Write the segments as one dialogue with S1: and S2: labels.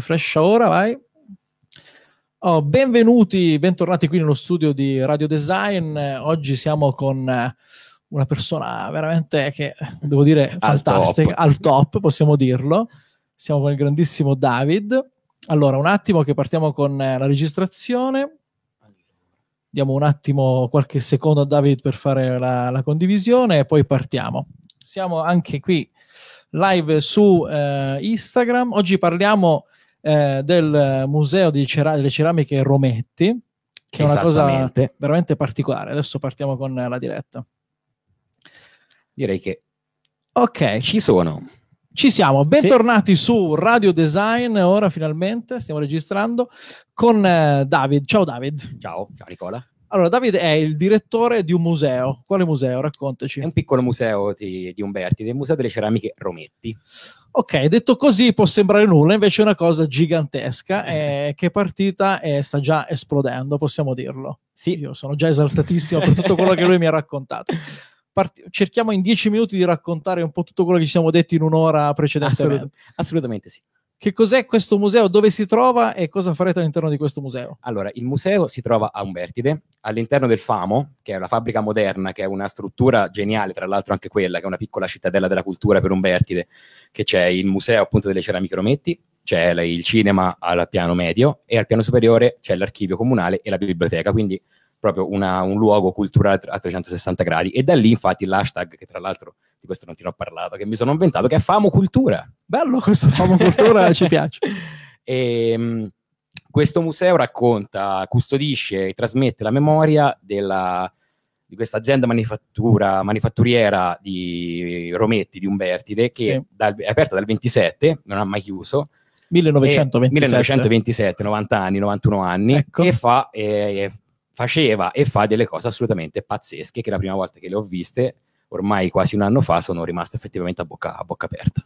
S1: Flash ora, vai. Oh, benvenuti, bentornati qui nello studio di Radio Design. Oggi siamo con eh, una persona veramente che devo dire fantastica, al top, al top possiamo dirlo. Siamo con il grandissimo David. Allora, un attimo che partiamo con eh, la registrazione. Diamo un attimo qualche secondo a David per fare la, la condivisione e poi partiamo. Siamo anche qui live su eh, Instagram. Oggi parliamo eh, del Museo Cera- delle Ceramiche Rometti, che è una cosa veramente particolare. Adesso partiamo con la diretta. Direi che... Ok. Ci sono. Ci siamo, bentornati sì. su Radio Design, ora finalmente stiamo registrando con eh, David. Ciao David. Ciao, ciao Nicola. Allora, David è il direttore di un museo. Quale museo? Raccontaci. È un piccolo museo di, di
S2: Umberti, del Museo delle Ceramiche Rometti.
S1: Ok, detto così può sembrare nulla, invece è una cosa gigantesca eh, che è partita e eh, sta già esplodendo, possiamo dirlo. Sì, io sono già esaltatissimo per tutto quello che lui mi ha raccontato. Part- cerchiamo in dieci minuti di raccontare un po' tutto quello che ci siamo detti in un'ora precedentemente. Assolut- assolutamente sì. Che cos'è questo museo? Dove si trova e cosa farete all'interno di questo museo? Allora, il museo si trova a Umbertide,
S2: all'interno del FAMO, che è una fabbrica moderna, che è una struttura geniale, tra l'altro anche quella, che è una piccola cittadella della cultura per Umbertide, che c'è il museo appunto delle ceramiche Rometti, c'è il cinema al piano medio e al piano superiore c'è l'archivio comunale e la biblioteca, quindi proprio una, un luogo culturale a 360 gradi. E da lì, infatti, l'hashtag, che tra l'altro di questo non ti ho parlato, che mi sono inventato, che è Famo
S1: Cultura bello questo famo cultura, ci piace.
S2: E, ehm, questo museo racconta, custodisce e trasmette la memoria della, di questa azienda manifattura, manifatturiera di Rometti, di Umbertide, che sì. dal, è aperta dal 27, non ha mai chiuso, 1927. 1927, 90 anni, 91 anni, ecco. e fa, eh, faceva e fa delle cose assolutamente pazzesche che la prima volta che le ho viste, ormai quasi un anno fa, sono rimasto effettivamente a bocca, a bocca aperta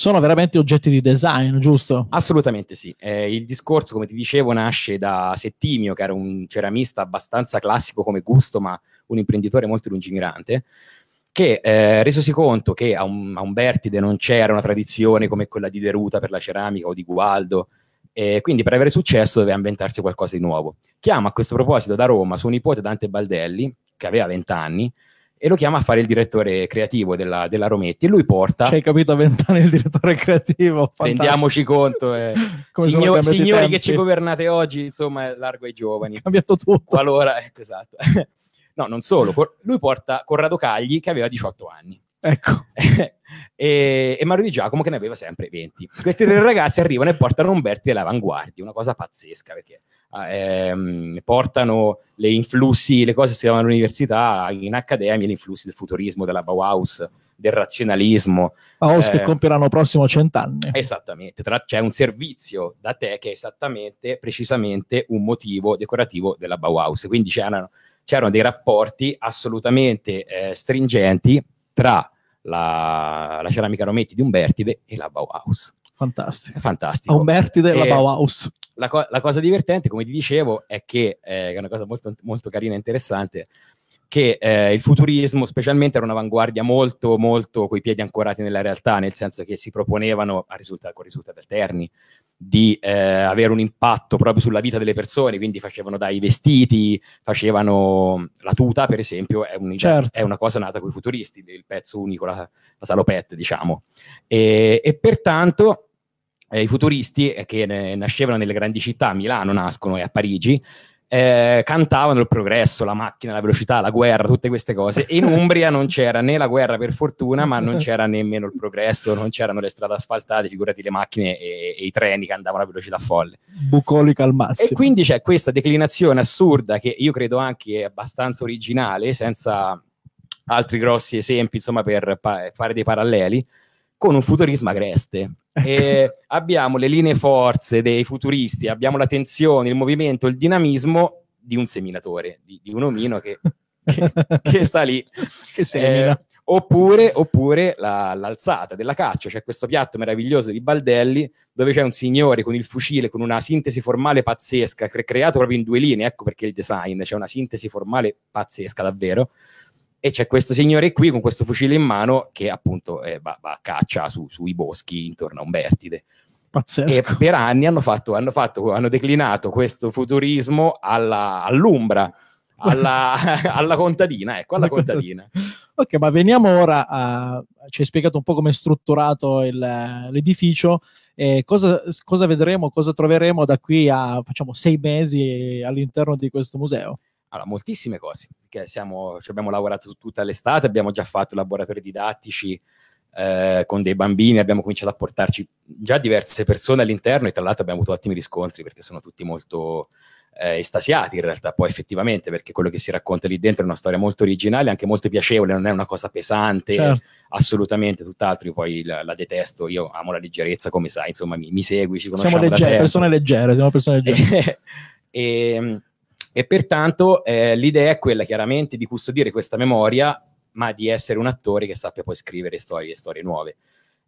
S1: sono veramente oggetti di design, giusto? Assolutamente
S2: sì. Eh, il discorso, come ti dicevo, nasce da Settimio, che era un ceramista abbastanza classico come gusto, ma un imprenditore molto lungimirante che eh, resosi conto che a un, a un, non c'era una tradizione come quella di Deruta per la ceramica o di Gualdo, e quindi per avere successo doveva inventarsi qualcosa di nuovo. Chiama a questo proposito da Roma suo nipote Dante Baldelli, che aveva 20 anni, e lo chiama a fare il direttore creativo della, della Rometti e lui porta... c'hai
S1: capito a vent'anni il direttore creativo, fantastico. Rendiamoci
S2: conto, eh. Signor, signori che ci governate oggi, insomma, largo ai giovani. È cambiato tutto. allora ecco, esatto. no, non solo, lui porta Corrado Cagli che aveva 18 anni. Ecco. e, e, Mario Di Giacomo che ne aveva sempre 20. Questi tre ragazzi arrivano e portano Umberti all'avanguardia, una cosa pazzesca perché ehm, portano le influssi, le cose che si chiamano all'università in accademia, gli influssi del futurismo, della Bauhaus, del razionalismo. Bauhaus eh, che
S1: compieranno prossimo cent'anni.
S2: Esattamente, Tra, c'è un servizio da te che è esattamente, precisamente un motivo decorativo della Bauhaus, quindi c'erano, c'erano dei rapporti assolutamente eh, stringenti tra la, la ceramica Rometti di Umbertide e la Bauhaus. Fantastico. Fantastico.
S1: A Umberti della Bauhaus.
S2: La, co- la, cosa divertente, come ti dicevo, è che, eh, è una cosa molto, molto carina e interessante, che eh, il futurismo specialmente era un'avanguardia molto, molto coi piedi ancorati nella realtà, nel senso che si proponevano, a risulta- con risultati alterni, di eh, avere un impatto proprio sulla vita delle persone, quindi facevano dai vestiti, facevano la tuta, per esempio, è, cioè, certo. è una cosa nata con i futuristi, il pezzo unico, la, la salopette, diciamo. E, e pertanto eh, i futuristi eh, che ne, nascevano nelle grandi città, a Milano nascono e a Parigi, eh, cantavano il progresso, la macchina, la velocità, la guerra, tutte queste cose. E in Umbria non c'era né la guerra per fortuna, ma non c'era nemmeno il progresso, non c'erano le strade asfaltate, figurati le macchine e, e i treni che andavano a velocità folle.
S1: Bucolica al massimo. E
S2: quindi c'è questa declinazione assurda che io credo anche abbastanza originale, senza altri grossi esempi, insomma, per pa- fare dei paralleli con un futurismo agreste. E abbiamo le linee forze dei futuristi, abbiamo la tensione, il movimento, il dinamismo di un seminatore, di, di un omino che, che, che sta lì. Che semina. Eh, oppure, oppure la, l'alzata della caccia, c'è questo piatto meraviglioso di Baldelli dove c'è un signore con il fucile, con una sintesi formale pazzesca, cre- creato proprio in due linee, ecco perché il design, c'è una sintesi formale pazzesca davvero, e c'è questo signore qui con questo fucile in mano che appunto eh, va, va, a caccia su, sui boschi intorno a un vertide.
S1: Pazzesco. E
S2: per anni hanno, fatto, hanno, fatto, hanno declinato questo futurismo alla, all'Umbra, alla, alla, contadina, ecco, alla contadina.
S1: ok, ma veniamo ora a... ci hai spiegato un po' come è strutturato il, l'edificio, e cosa, cosa vedremo, cosa troveremo da qui a, facciamo, sei mesi all'interno di questo museo? Allora,
S2: moltissime cose, perché siamo, ci abbiamo lavorato tutta l'estate, abbiamo già fatto laboratori didattici eh, con dei bambini, abbiamo cominciato a portarci già diverse persone all'interno e tra l'altro abbiamo avuto ottimi riscontri perché sono tutti molto eh, estasiati in realtà, poi effettivamente, perché quello che si racconta lì dentro è una storia molto originale, anche molto piacevole, non è una cosa pesante, certo. assolutamente, tutt'altro, io poi la, la, detesto, io amo la leggerezza, come sai, insomma, mi, mi segui, ci conosciamo Siamo leggere, persone
S1: leggere, siamo persone leggere.
S2: e, ehm, e pertanto eh, l'idea è quella chiaramente di custodire questa memoria, ma di essere un attore che sappia poi scrivere storie, storie nuove.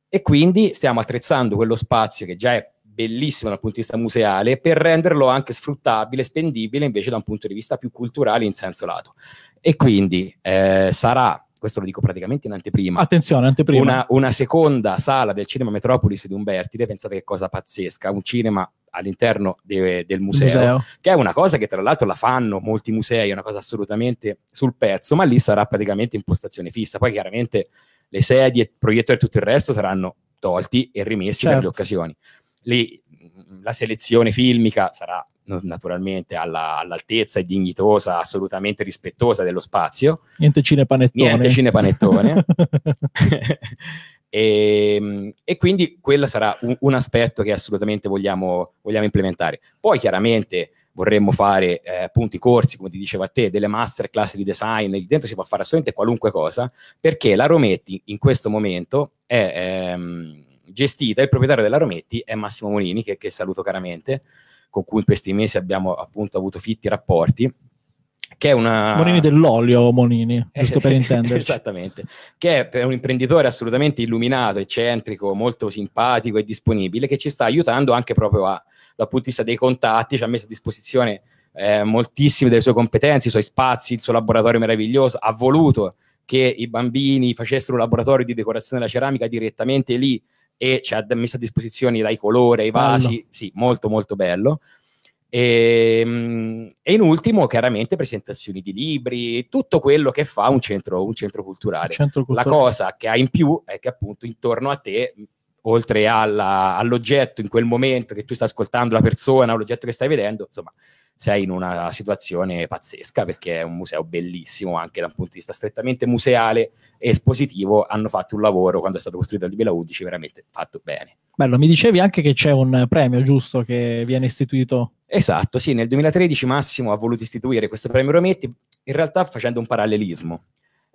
S2: E quindi stiamo attrezzando quello spazio che già è bellissimo dal punto di vista museale per renderlo anche sfruttabile, spendibile invece da un punto di vista più culturale in senso lato. E quindi eh, sarà questo lo dico praticamente in anteprima.
S1: Attenzione, anteprima. Una,
S2: una, seconda sala del cinema Metropolis di Umbertide, pensate che cosa pazzesca, un cinema all'interno de, del museo, museo, che è una cosa che tra l'altro la fanno molti musei, è una cosa assolutamente sul pezzo, ma lì sarà praticamente impostazione fissa. Poi chiaramente le sedie, il proiettore e tutto il resto saranno tolti e rimessi certo. per le certo. occasioni. Lì mm, la selezione filmica sarà naturalmente alla, all'altezza e dignitosa, assolutamente rispettosa dello spazio.
S1: Niente cinepanettone. Niente cinepanettone.
S2: E, ehm, e, quindi quello sarà un, un aspetto che assolutamente vogliamo, vogliamo, implementare. Poi chiaramente vorremmo fare eh, appunto i corsi, come ti diceva te, delle masterclass di design, lì dentro si può fare assolutamente qualunque cosa, perché la Rometti in questo momento è ehm, gestita, il proprietario della Rometti è Massimo Molini, che, che saluto caramente, con cui in questi mesi abbiamo appunto avuto fitti rapporti, che è
S1: una... Monini dell'olio, Monini, eh, giusto per intenderci. Esattamente,
S2: che è un imprenditore assolutamente illuminato, eccentrico, molto simpatico e disponibile, che ci sta aiutando anche proprio a, dal punto di vista dei contatti, ci ha messo a disposizione eh, moltissime delle sue competenze, i suoi spazi, il suo laboratorio meraviglioso, ha voluto che i bambini facessero un laboratorio di decorazione della ceramica direttamente lì e ci ha messo a disposizione dai colori ai vasi, bello. sì, molto molto bello. E, ehm, e, in ultimo, chiaramente, presentazioni di libri, tutto quello che fa un centro, un centro culturale. Centro culturale. La cosa che ha in più è che appunto intorno a te oltre alla, all'oggetto in quel momento che tu stai ascoltando la persona l'oggetto che stai vedendo, insomma, sei in una situazione pazzesca perché è un museo bellissimo anche da un punto di vista strettamente museale e espositivo. Hanno fatto un lavoro quando è stato costruito nel 2011 veramente fatto bene.
S1: Bello, mi dicevi anche che c'è un premio giusto che viene istituito.
S2: Esatto, sì, nel 2013 Massimo ha voluto istituire questo premio Rometti, in realtà facendo un parallelismo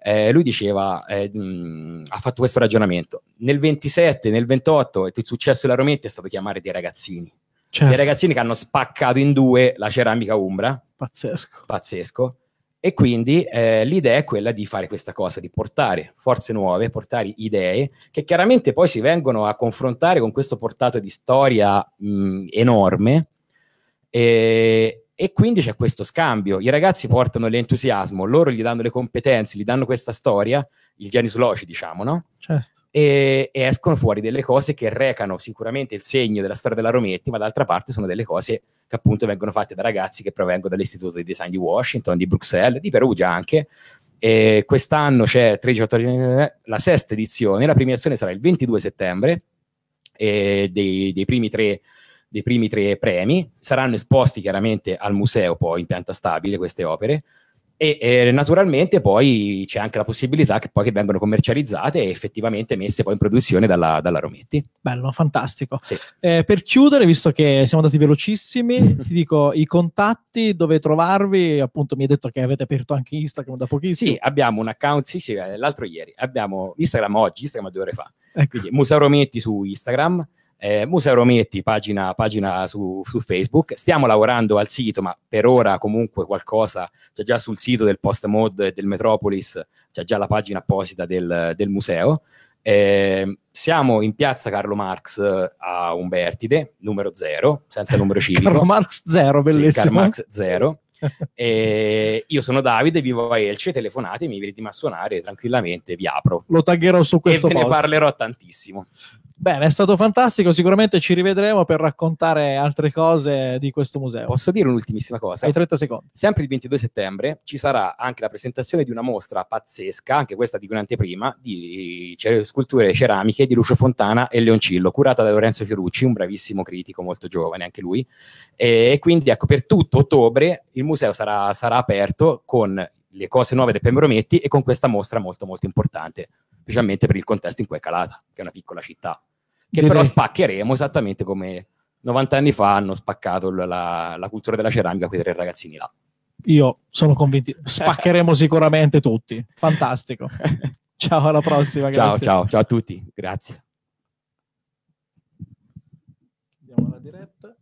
S2: eh, lui diceva, eh, mh, ha fatto questo ragionamento, nel 27, nel 28 il successo della Rometti è stato chiamare dei ragazzini, certo. dei ragazzini che hanno spaccato in due la ceramica umbra, pazzesco, pazzesco. E quindi eh, l'idea è quella di fare questa cosa, di portare forze nuove, portare idee che chiaramente poi si vengono a confrontare con questo portato di storia mh, enorme e, e quindi c'è questo scambio. I ragazzi portano l'entusiasmo, loro gli danno le competenze, gli danno questa storia, il genius loci, diciamo, no? Certo. E, e, escono fuori delle cose che recano sicuramente il segno della storia della Rometti, ma d'altra parte sono delle cose che appunto vengono fatte da ragazzi che provengono dall'Istituto di Design di Washington, di Bruxelles, di Perugia anche. E quest'anno c'è 13, 14, la sesta edizione, la premiazione sarà il 22 settembre eh, dei, dei primi tre dei primi tre premi, saranno esposti chiaramente al museo poi in pianta stabile queste opere e eh, naturalmente poi c'è anche la possibilità che poi che vengano commercializzate e effettivamente messe poi in produzione dalla, dalla Rometti.
S1: Bello, fantastico. Sì. Eh, per chiudere, visto che siamo andati velocissimi, ti dico i contatti, dove trovarvi, appunto mi hai detto che avete aperto anche Instagram da pochissimo. Sì,
S2: abbiamo un account, sì sì, eh, l'altro ieri, abbiamo Instagram oggi, Instagram due ore fa, ecco. quindi Museo Rometti su Instagram, eh, Musa Rometti, pagina, pagina su, su, Facebook. Stiamo lavorando al sito, ma per ora comunque qualcosa c'è già sul sito del post mod del Metropolis, c'è già la pagina apposita del, del museo. Eh, siamo in piazza Carlo Marx eh, a Umbertide, numero 0, senza numero civico. Carlo
S1: Marx 0, bellissimo. Sì, Carlo Marx
S2: 0. eh, io sono Davide, vivo a Elce, telefonatemi, venitemi a suonare tranquillamente, vi apro. Lo
S1: taggerò su questo e post. ne parlerò
S2: tantissimo.
S1: Bene, è stato fantastico, sicuramente ci rivedremo per raccontare altre cose di questo museo. Posso dire un'ultimissima cosa? Hai 30 secondi. Sempre il 22 settembre ci
S2: sarà anche la presentazione di una mostra pazzesca, anche questa di un'anteprima, di sculture ceramiche di Lucio Fontana e Leoncillo, curata da Lorenzo Fiorucci, un bravissimo critico molto giovane anche lui. E quindi ecco, per tutto ottobre il museo sarà, sarà aperto con le cose nuove del Pembrometti e con questa mostra molto molto importante, specialmente per il contesto in cui è calata, che è una piccola città, che Direi. però spaccheremo esattamente come 90 anni fa hanno spaccato la, la cultura della ceramica quei tre ragazzini là.
S1: Io sono convinto, spaccheremo sicuramente tutti, fantastico. Ciao, alla prossima. Grazie. Ciao, ciao,
S2: ciao a tutti, grazie. Andiamo alla diretta.